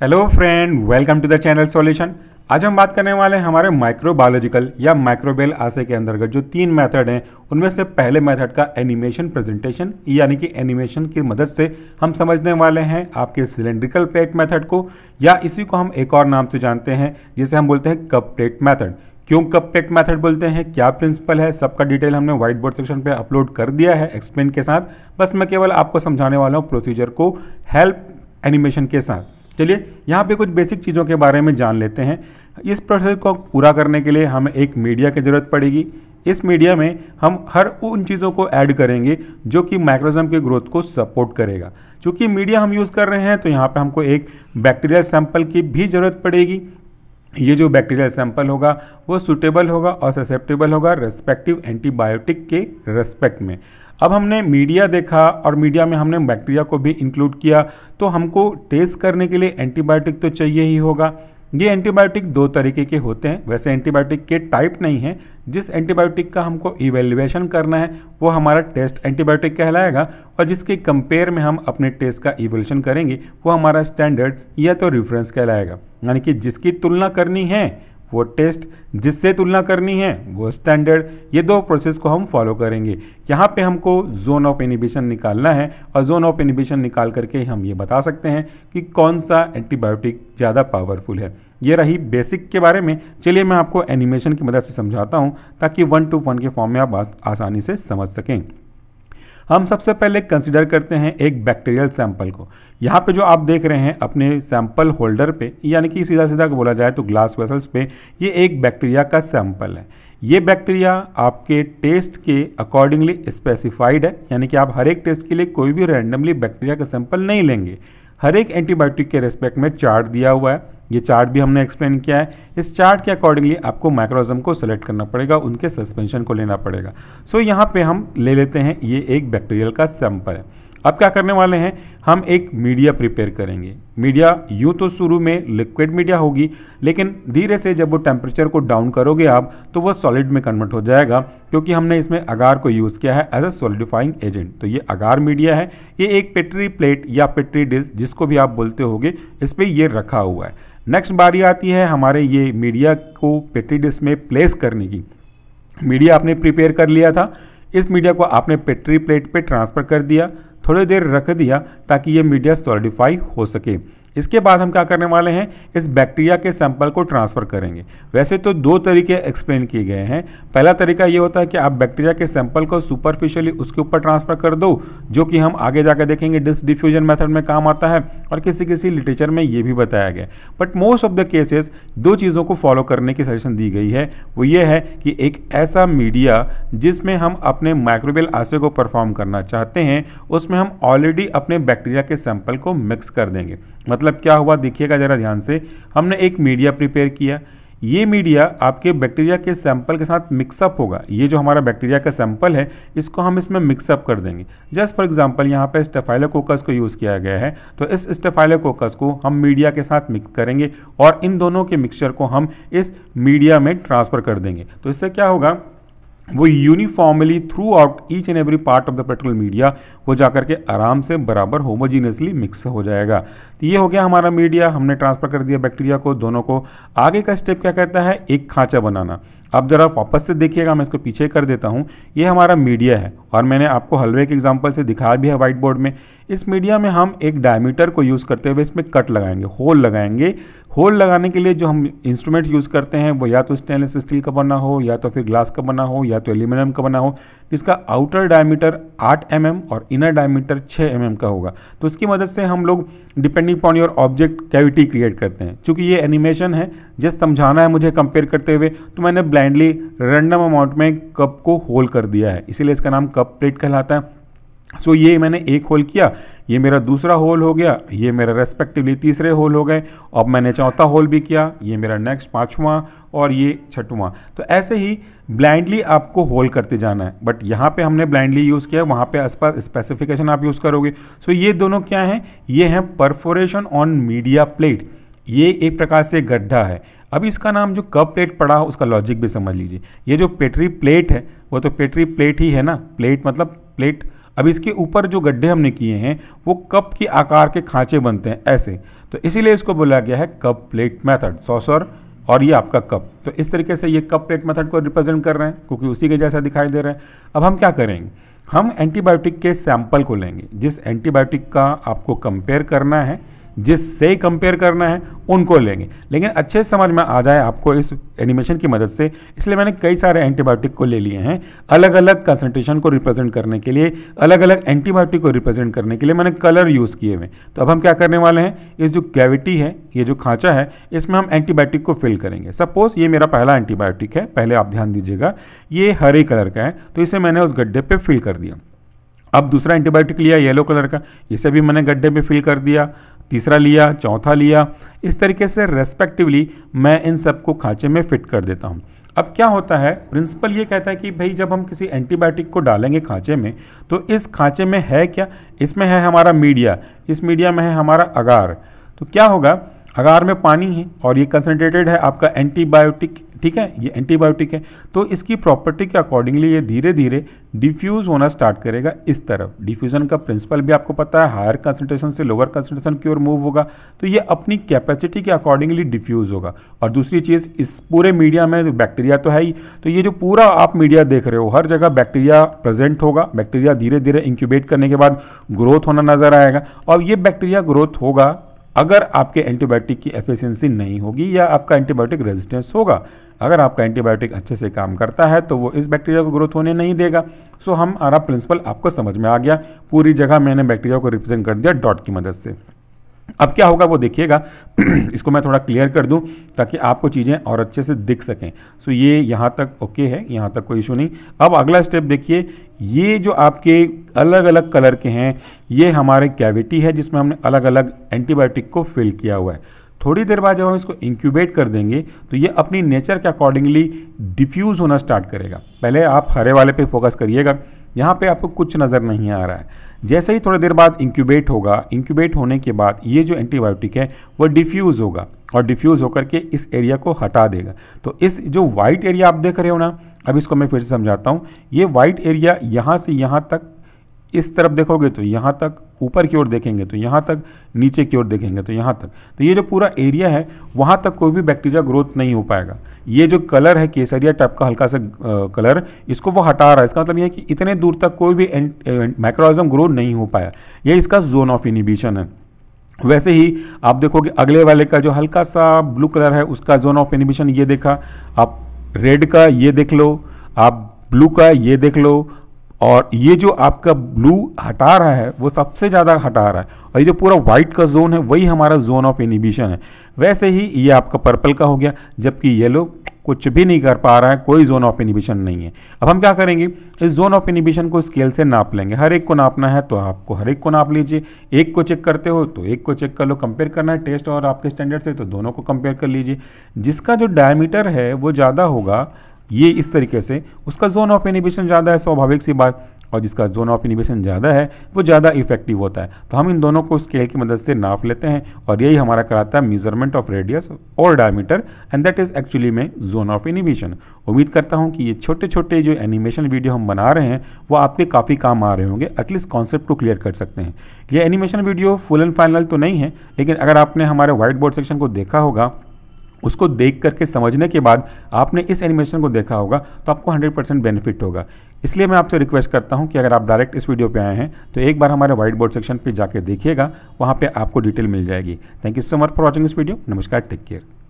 hello friend welcome to the channel solution आज हम बात करने वाले हैं हमारे माइक्रोबायोलॉजिकल या माइक्रोबेल आशे के अंतर्गत जो तीन मेथड हैं उनमें से पहले मेथड का एनिमेशन प्रेजेंटेशन यानी कि एनिमेशन की मदद से हम समझने वाले हैं आपके सिलेंड्रिकल प्लेट मेथड को या इसी को हम एक और नाम से जानते हैं जिसे हम बोलते हैं कप प्लेट मैथड क्यों कप प्लेट मैथड बोलते हैं क्या प्रिंसिपल है सबका डिटेल हमने व्हाइट बोर्ड सेक्शन पर अपलोड कर दिया है एक्सप्लेन के साथ बस मैं केवल आपको समझाने वाला हूँ प्रोसीजर को हेल्प एनिमेशन के साथ चलिए यहाँ पे कुछ बेसिक चीज़ों के बारे में जान लेते हैं इस प्रोसेस को पूरा करने के लिए हमें एक मीडिया की ज़रूरत पड़ेगी इस मीडिया में हम हर उन चीज़ों को ऐड करेंगे जो कि माइक्रोजम के ग्रोथ को सपोर्ट करेगा चूँकि मीडिया हम यूज़ कर रहे हैं तो यहाँ पे हमको एक बैक्टीरियल सैंपल की भी ज़रूरत पड़ेगी ये जो बैक्टीरियल सैंपल होगा वो सुटेबल होगा और ससेप्टेबल होगा रेस्पेक्टिव एंटीबायोटिक के रेस्पेक्ट में अब हमने मीडिया देखा और मीडिया में हमने बैक्टीरिया को भी इंक्लूड किया तो हमको टेस्ट करने के लिए एंटीबायोटिक तो चाहिए ही होगा ये एंटीबायोटिक दो तरीके के होते हैं वैसे एंटीबायोटिक के टाइप नहीं है जिस एंटीबायोटिक का हमको इवेल्युएशन करना है वो हमारा टेस्ट एंटीबायोटिक कहलाएगा और जिसके कंपेयर में हम अपने टेस्ट का इवेल्यूशन करेंगे वो हमारा स्टैंडर्ड या तो रेफरेंस कहलाएगा यानी कि जिसकी तुलना करनी है वो टेस्ट जिससे तुलना करनी है वो स्टैंडर्ड ये दो प्रोसेस को हम फॉलो करेंगे यहाँ पे हमको जोन ऑफ इनिबिशन निकालना है और जोन ऑफ इनिबिशन निकाल करके हम ये बता सकते हैं कि कौन सा एंटीबायोटिक ज़्यादा पावरफुल है ये रही बेसिक के बारे में चलिए मैं आपको एनिमेशन की मदद से समझाता हूँ ताकि वन टू वन के फॉर्म में आप आसानी से समझ सकें हम सबसे पहले कंसिडर करते हैं एक बैक्टीरियल सैंपल को यहाँ पे जो आप देख रहे हैं अपने सैंपल होल्डर पे यानी कि सीधा सीधा बोला जाए तो ग्लास वेसल्स पे ये एक बैक्टीरिया का सैंपल है ये बैक्टीरिया आपके टेस्ट के अकॉर्डिंगली स्पेसिफाइड है यानी कि आप हर एक टेस्ट के लिए कोई भी रैंडमली बैक्टीरिया का सैंपल नहीं लेंगे हर एक एंटीबायोटिक के रेस्पेक्ट में चार्ट दिया हुआ है ये चार्ट भी हमने एक्सप्लेन किया है इस चार्ट के अकॉर्डिंगली आपको माइक्रोजम को सिलेक्ट करना पड़ेगा उनके सस्पेंशन को लेना पड़ेगा सो so, यहाँ पे हम ले लेते हैं ये एक बैक्टीरियल का सैंपल है अब क्या करने वाले हैं हम एक मीडिया प्रिपेयर करेंगे मीडिया यूँ तो शुरू में लिक्विड मीडिया होगी लेकिन धीरे से जब वो टेम्परेचर को डाउन करोगे आप तो वो सॉलिड में कन्वर्ट हो जाएगा क्योंकि हमने इसमें अगार को यूज़ किया है एज अ सॉलिडिफाइंग एजेंट तो ये अगार मीडिया है ये एक पेट्री प्लेट या पेट्री डिस्क जिसको भी आप बोलते होगे इस पर ये रखा हुआ है नेक्स्ट बारी आती है हमारे ये मीडिया को पेट्री डिस्क में प्लेस करने की मीडिया आपने प्रिपेयर कर लिया था इस मीडिया को आपने पेट्री प्लेट पे ट्रांसफ़र कर दिया थोड़ी देर रख दिया ताकि ये मीडिया सॉलिडिफाई हो सके इसके बाद हम क्या करने वाले हैं इस बैक्टीरिया के सैंपल को ट्रांसफ़र करेंगे वैसे तो दो तरीके एक्सप्लेन किए गए हैं पहला तरीका ये होता है कि आप बैक्टीरिया के सैंपल को सुपरफिशियली उसके ऊपर ट्रांसफ़र कर दो जो कि हम आगे जाकर देखेंगे डिस डिफ्यूजन मेथड में काम आता है और किसी किसी लिटरेचर में ये भी बताया गया but most of the cases दो चीज़ों को फॉलो करने की सजेशन दी गई है वो ये है कि एक ऐसा मीडिया जिसमें हम अपने माइक्रोबियल आशे को परफॉर्म करना चाहते हैं उसमें हम ऑलरेडी अपने बैक्टीरिया के सैंपल को मिक्स कर देंगे मतलब मतलब क्या हुआ देखिएगा ज़रा ध्यान से हमने एक मीडिया प्रिपेयर किया ये मीडिया आपके बैक्टीरिया के सैंपल के साथ मिक्सअप होगा ये जो हमारा बैक्टीरिया का सैंपल है इसको हम इसमें मिक्सअप कर देंगे जस्ट फॉर एग्जांपल यहाँ पे स्टेफाइलोकोकस को यूज़ किया गया है तो इस स्टेफाइलोकोकस को हम मीडिया के साथ मिक्स करेंगे और इन दोनों के मिक्सचर को हम इस मीडिया में ट्रांसफ़र कर देंगे तो इससे क्या होगा वो uniformly throughout each and every part of the petrol media वो जा करके आराम से बराबर होमोजीनियसली मिक्स हो जाएगा तो ये हो गया हमारा मीडिया हमने ट्रांसफर कर दिया बैक्टीरिया को दोनों को आगे का स्टेप क्या कहता है एक खांचा बनाना अब ज़रा वापस से देखिएगा मैं इसको पीछे कर देता हूँ ये हमारा मीडिया है और मैंने आपको हलवे के एग्जाम्पल से दिखाया भी है वाइट बोर्ड में इस मीडिया में हम एक डायमीटर को यूज़ करते हुए इसमें कट लगाएंगे होल लगाएंगे होल लगाने के लिए जो हम इंस्ट्रूमेंट्स यूज़ करते हैं वो या तो स्टेनलेस स्टील का बना हो या तो फिर ग्लास का बना हो या तो एल्यूमिनियम का बना हो जिसका आउटर डायमीटर 8 एम mm और इनर डायमीटर 6 एम mm का होगा तो उसकी मदद से हम लोग depending upon your object cavity create करते हैं चूँकि ये एनिमेशन है जिस समझाना है मुझे कंपेयर करते हुए तो मैंने ब्लैक ब्लाइंडली रैंडम अमाउंट में कप को होल कर दिया है इसीलिए इसका नाम कप प्लेट कहलाता है सो so, ये मैंने एक होल किया ये मेरा दूसरा होल हो गया ये मेरा रेस्पेक्टिवली तीसरे होल हो गए अब मैंने चौथा होल भी किया ये मेरा नेक्स्ट पाँचवा और ये छठवां तो ऐसे ही ब्लाइंडली आपको होल करते जाना है बट यहाँ पे हमने ब्लाइंडली यूज़ किया वहाँ पे आसपास स्पेसिफिकेशन आप यूज़ करोगे सो so, ये दोनों क्या हैं ये हैं परफोरेशन ऑन मीडिया प्लेट ये एक प्रकार से गड्ढा है अब इसका नाम जो कप प्लेट पड़ा हो उसका लॉजिक भी समझ लीजिए ये जो पेटरी प्लेट है वो तो पेटरी प्लेट ही है ना प्लेट मतलब प्लेट अब इसके ऊपर जो गड्ढे हमने किए हैं वो कप के आकार के खांचे बनते हैं ऐसे तो इसीलिए इसको बोला गया है कप प्लेट मेथड सॉसर और ये आपका कप तो इस तरीके से ये कप प्लेट मेथड को रिप्रेजेंट कर रहे हैं क्योंकि उसी के जैसा दिखाई दे रहा है अब हम क्या करेंगे हम एंटीबायोटिक के सैंपल को लेंगे जिस एंटीबायोटिक का आपको कंपेयर करना है जिससे कंपेयर करना है उनको लेंगे लेकिन अच्छे समझ में आ जाए आपको इस एनिमेशन की मदद से इसलिए मैंने कई सारे एंटीबायोटिक को ले लिए हैं अलग अलग कंसनट्रेशन को रिप्रेजेंट करने के लिए अलग अलग एंटीबायोटिक को रिप्रेजेंट करने के लिए मैंने कलर यूज़ किए हुए तो अब हम क्या करने वाले हैं इस जो कैविटी है ये जो खांचा है इसमें हम एंटीबायोटिक को फिल करेंगे सपोज ये मेरा पहला एंटीबायोटिक है पहले आप ध्यान दीजिएगा ये हरे कलर का है तो इसे मैंने उस गड्ढे पर फिल कर दिया अब दूसरा एंटीबायोटिक लिया येलो कलर का इसे भी मैंने गड्ढे में फिल कर दिया तीसरा लिया चौथा लिया इस तरीके से रेस्पेक्टिवली मैं इन सबको खांचे में फिट कर देता हूँ अब क्या होता है प्रिंसिपल ये कहता है कि भाई जब हम किसी एंटीबायोटिक को डालेंगे खांचे में तो इस खांचे में है क्या इसमें है हमारा मीडिया इस मीडिया में है हमारा अगार तो क्या होगा अगार में पानी है और ये कंसनट्रेटेड है आपका एंटीबायोटिक ठीक है ये एंटीबायोटिक है तो इसकी प्रॉपर्टी के अकॉर्डिंगली ये धीरे धीरे डिफ्यूज़ होना स्टार्ट करेगा इस तरफ डिफ्यूज़न का प्रिंसिपल भी आपको पता है हायर कंसनट्रेशन से लोअर कंसनट्रेशन की ओर मूव होगा तो ये अपनी कैपेसिटी के अकॉर्डिंगली डिफ्यूज़ होगा और दूसरी चीज़ इस पूरे मीडिया में बैक्टीरिया तो है ही तो ये जो पूरा आप मीडिया देख रहे हो हर जगह बैक्टीरिया प्रेजेंट होगा बैक्टीरिया धीरे धीरे इंक्यूबेट करने के बाद ग्रोथ होना नज़र आएगा और ये बैक्टीरिया ग्रोथ होगा अगर आपके एंटीबायोटिक की एफिशिएंसी नहीं होगी या आपका एंटीबायोटिक रेजिस्टेंस होगा अगर आपका एंटीबायोटिक अच्छे से काम करता है तो वो इस बैक्टीरिया को ग्रोथ होने नहीं देगा सो हमारा प्रिंसिपल आपको समझ में आ गया पूरी जगह मैंने बैक्टीरिया को रिप्रेजेंट कर दिया डॉट की मदद से अब क्या होगा वो देखिएगा इसको मैं थोड़ा क्लियर कर दूं ताकि आपको चीज़ें और अच्छे से दिख सकें सो ये यहाँ तक ओके है यहाँ तक कोई इशू नहीं अब अगला स्टेप देखिए ये जो आपके अलग अलग कलर के हैं ये हमारे कैविटी है जिसमें हमने अलग अलग एंटीबायोटिक को फिल किया हुआ है थोड़ी देर बाद जब हम इसको इंक्यूबेट कर देंगे तो ये अपनी नेचर के अकॉर्डिंगली डिफ्यूज़ होना स्टार्ट करेगा पहले आप हरे वाले पे फोकस करिएगा यहाँ पे आपको कुछ नज़र नहीं आ रहा है जैसे ही थोड़ी देर बाद इंक्यूबेट होगा इंक्यूबेट होने के बाद ये जो एंटीबायोटिक है वो डिफ्यूज़ होगा और डिफ्यूज़ होकर के इस एरिया को हटा देगा तो इस जो वाइट एरिया आप देख रहे हो ना अब इसको मैं फिर से समझाता हूँ ये वाइट एरिया यहाँ से यहाँ तक इस तरफ देखोगे तो यहाँ तक ऊपर की ओर देखेंगे तो यहाँ तक नीचे की ओर देखेंगे तो यहाँ तक तो ये जो पूरा एरिया है वहाँ तक कोई भी बैक्टीरिया ग्रोथ नहीं हो पाएगा ये जो कलर है केसरिया टाइप का हल्का सा कलर इसको वो हटा रहा है इसका मतलब ये है कि इतने दूर तक कोई भी माइक्रोइज्म ग्रो नहीं हो पाया ये इसका जोन ऑफ इनिबिशन है वैसे ही आप देखोगे अगले वाले का जो हल्का सा ब्लू कलर है उसका जोन ऑफ इनिबिशन ये देखा आप रेड का ये देख लो आप ब्लू का ये देख लो और ये जो आपका ब्लू हटा रहा है वो सबसे ज़्यादा हटा रहा है और ये जो पूरा वाइट का जोन है वही हमारा जोन ऑफ इनिबिशन है वैसे ही ये आपका पर्पल का हो गया जबकि येलो कुछ भी नहीं कर पा रहा है कोई जोन ऑफ इनिबिशन नहीं है अब हम क्या करेंगे इस जोन ऑफ इनिबिशन को स्केल से नाप लेंगे हर एक को नापना है तो आपको हर एक को नाप लीजिए एक को चेक करते हो तो एक को चेक कर लो कंपेयर करना है टेस्ट और आपके स्टैंडर्ड से तो दोनों को कंपेयर कर लीजिए जिसका जो डायमीटर है वो ज़्यादा होगा ये इस तरीके से उसका जोन ऑफ इनिबिशन ज़्यादा है स्वाभाविक सी बात और जिसका जोन ऑफ इनिबिशन ज़्यादा है वो ज़्यादा इफेक्टिव होता है तो हम इन दोनों को स्केल की मदद से नाप लेते हैं और यही हमारा कराता है मेजरमेंट ऑफ रेडियस और diameter and that is actually में जोन ऑफ इनिबिशन उम्मीद करता हूँ कि ये छोटे छोटे जो एनिमेशन वीडियो हम बना रहे हैं वो आपके काफ़ी काम आ रहे होंगे एटलीस्ट कॉन्सेप्ट को क्लियर कर सकते हैं ये animation video full and final तो नहीं है लेकिन अगर आपने हमारे व्हाइट बोर्ड सेक्शन को देखा होगा उसको देख करके समझने के बाद आपने इस एनिमेशन को देखा होगा तो आपको 100 परसेंट बेनिफिट होगा इसलिए मैं आपसे रिक्वेस्ट करता हूं कि अगर आप डायरेक्ट इस वीडियो पे आए हैं तो एक बार हमारे व्हाइट बोर्ड सेक्शन पे जाके देखिएगा वहां पे आपको डिटेल मिल जाएगी thank you so much for watching this video नमस्कार टेक केयर